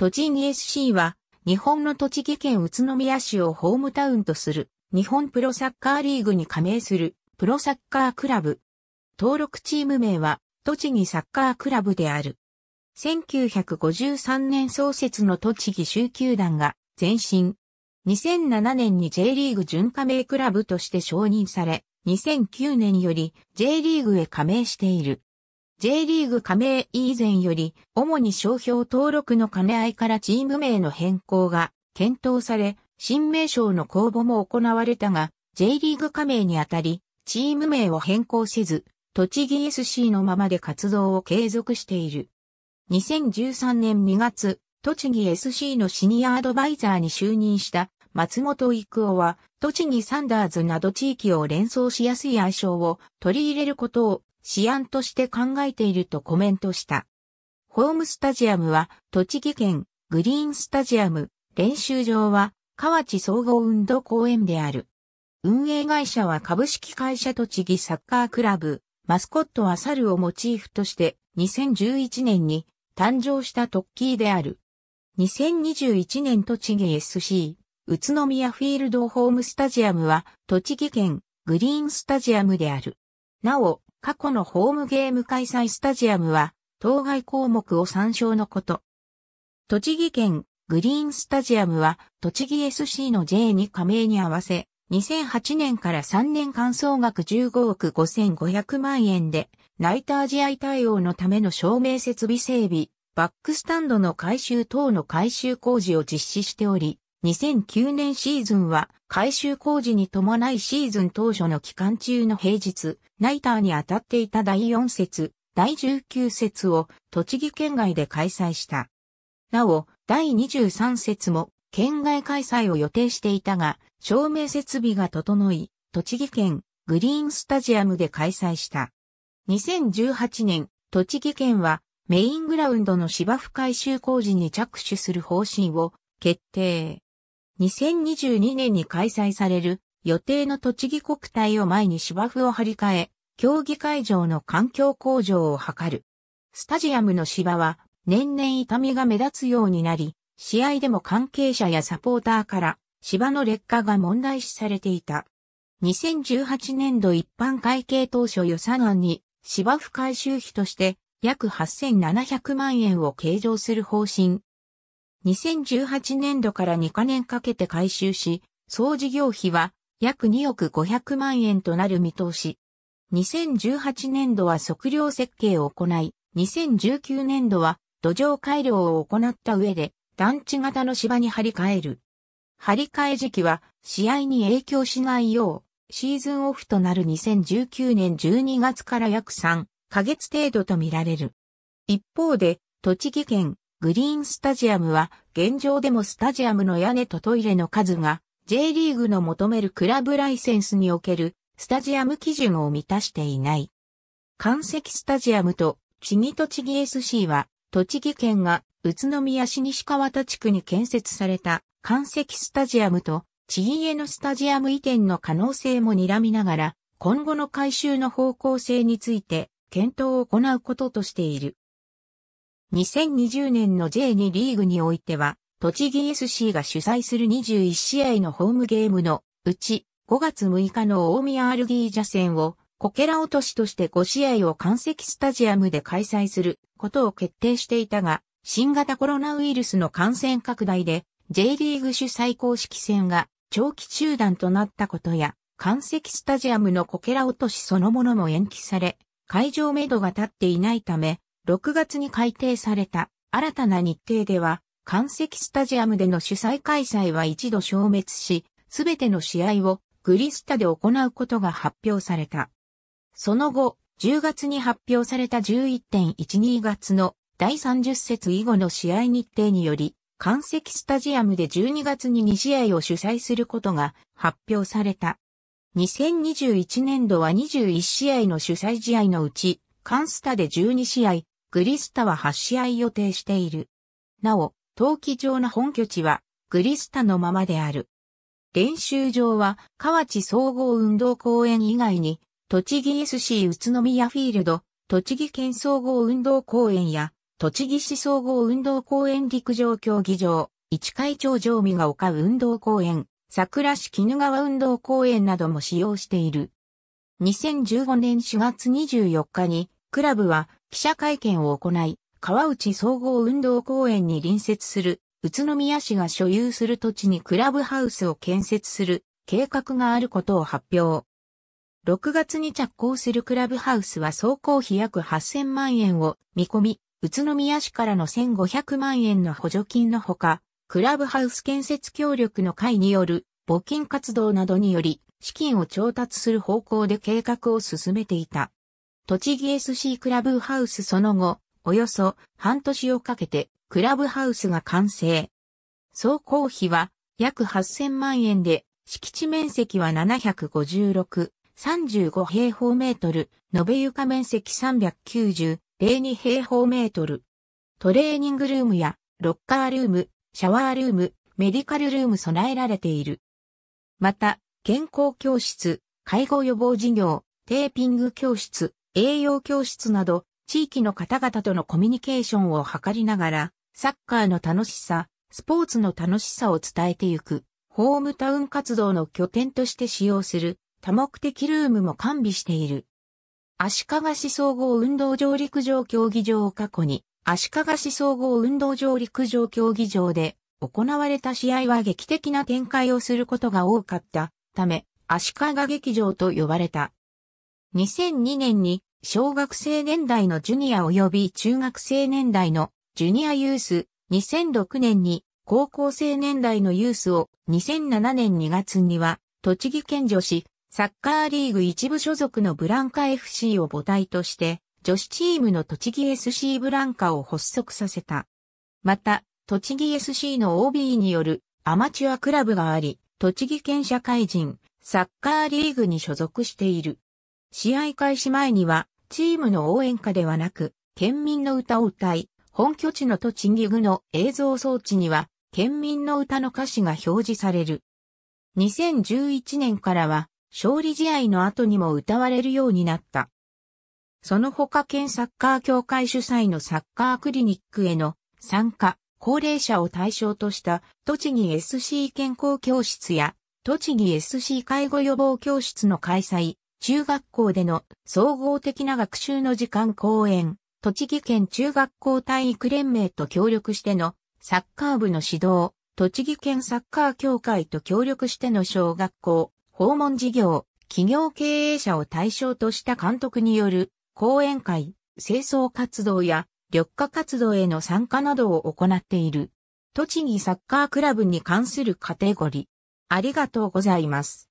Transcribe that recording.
栃木 SC は、日本の栃木県宇都宮市をホームタウンとする、日本プロサッカーリーグに加盟する、プロサッカークラブ。登録チーム名は、栃木サッカークラブである。1953年創設の栃木州球団が前身。2007年に J リーグ準加盟クラブとして承認され、2009年より J リーグへ加盟している。J リーグ加盟以前より、主に商標登録の兼ね合いからチーム名の変更が検討され、新名称の公募も行われたが、J リーグ加盟にあたり、チーム名を変更せず、栃木 SC のままで活動を継続している。2013年2月、栃木 SC のシニアアドバイザーに就任した松本育夫は、栃木サンダーズなど地域を連想しやすい愛称を取り入れることを試案として考えているとコメントした。ホームスタジアムは栃木県グリーンスタジアム、練習場は河内総合運動公園である。運営会社は株式会社栃木サッカークラブ、マスコットは猿をモチーフとして2011年に誕生したトッキーである。2021年栃木 SC、宇都宮フィールドホームスタジアムは栃木県グリーンスタジアムである。なお、過去のホームゲーム開催スタジアムは、当該項目を参照のこと。栃木県グリーンスタジアムは、栃木 SC の J に加盟に合わせ、2008年から3年間総額15億5500万円で、ナイター試合対応のための照明設備整備、バックスタンドの改修等の改修工事を実施しており、2009年シーズンは改修工事に伴いシーズン当初の期間中の平日、ナイターに当たっていた第4節、第19節を栃木県外で開催した。なお、第23節も県外開催を予定していたが、照明設備が整い、栃木県グリーンスタジアムで開催した。2018年、栃木県はメイングラウンドの芝生改修工事に着手する方針を決定。2022年に開催される予定の栃木国体を前に芝生を張り替え、競技会場の環境向上を図る。スタジアムの芝は年々痛みが目立つようになり、試合でも関係者やサポーターから芝の劣化が問題視されていた。2018年度一般会計当初予算案に芝生回収費として約8700万円を計上する方針2018年度から2カ年かけて改修し、総事業費は約2億500万円となる見通し。2018年度は測量設計を行い、2019年度は土壌改良を行った上で、団地型の芝に張り替える。張り替え時期は試合に影響しないよう、シーズンオフとなる2019年12月から約3ヶ月程度とみられる。一方で、栃木県グリーンスタジアムは現状でもスタジアムの屋根とトイレの数が J リーグの求めるクラブライセンスにおけるスタジアム基準を満たしていない。関石スタジアムとちぎちぎ SC は栃木県が宇都宮市西川田地区に建設された関石スタジアムとちぎへのスタジアム移転の可能性も睨みながら今後の改修の方向性について検討を行うこととしている。2020年の J2 リーグにおいては、栃木 SC が主催する21試合のホームゲームのうち、5月6日の大宮アルギージャ戦を、こけら落としとして5試合を関石スタジアムで開催することを決定していたが、新型コロナウイルスの感染拡大で、J リーグ主催公式戦が長期中断となったことや、関石スタジアムのこけら落としそのものも延期され、会場めどが立っていないため、6月に改定された新たな日程では、関石スタジアムでの主催開催は一度消滅し、すべての試合をグリスタで行うことが発表された。その後、10月に発表された11.12月の第30節以後の試合日程により、関石スタジアムで12月に2試合を主催することが発表された。2021年度は21試合の主催試合のうち、関スタで12試合、グリスタは8試合予定している。なお、陶器場の本拠地はグリスタのままである。練習場は河内総合運動公園以外に、栃木 SC 宇都宮フィールド、栃木県総合運動公園や、栃木市総合運動公園陸上競技場、市会長上務が丘運動公園、桜市絹川運動公園なども使用している。2015年4月24日に、クラブは記者会見を行い、川内総合運動公園に隣接する宇都宮市が所有する土地にクラブハウスを建設する計画があることを発表。6月に着工するクラブハウスは総工費約8000万円を見込み、宇都宮市からの1500万円の補助金のほか、クラブハウス建設協力の会による募金活動などにより資金を調達する方向で計画を進めていた。栃木 SC クラブハウスその後、およそ半年をかけてクラブハウスが完成。総工費は約8000万円で、敷地面積は756、35平方メートル、延べ床面積390、02平方メートル。トレーニングルームやロッカールーム、シャワールーム、メディカルルーム備えられている。また、健康教室、介護予防事業、テーピング教室、栄養教室など、地域の方々とのコミュニケーションを図りながら、サッカーの楽しさ、スポーツの楽しさを伝えてゆく、ホームタウン活動の拠点として使用する、多目的ルームも完備している。足利市総合運動場陸上競技場を過去に、足利市総合運動場陸上競技場で行われた試合は劇的な展開をすることが多かったため、足利劇場と呼ばれた。2002年に小学生年代のジュニア及び中学生年代のジュニアユース、2006年に高校生年代のユースを2007年2月には栃木県女子サッカーリーグ一部所属のブランカ FC を母体として女子チームの栃木 SC ブランカを発足させた。また、栃木 SC の OB によるアマチュアクラブがあり、栃木県社会人サッカーリーグに所属している。試合開始前には、チームの応援歌ではなく、県民の歌を歌い、本拠地の栃木具の映像装置には、県民の歌の歌詞が表示される。2011年からは、勝利試合の後にも歌われるようになった。その他県サッカー協会主催のサッカークリニックへの参加、高齢者を対象とした栃木 SC 健康教室や栃木 SC 介護予防教室の開催、中学校での総合的な学習の時間講演、栃木県中学校体育連盟と協力してのサッカー部の指導、栃木県サッカー協会と協力しての小学校、訪問事業、企業経営者を対象とした監督による講演会、清掃活動や緑化活動への参加などを行っている。栃木サッカークラブに関するカテゴリー。ありがとうございます。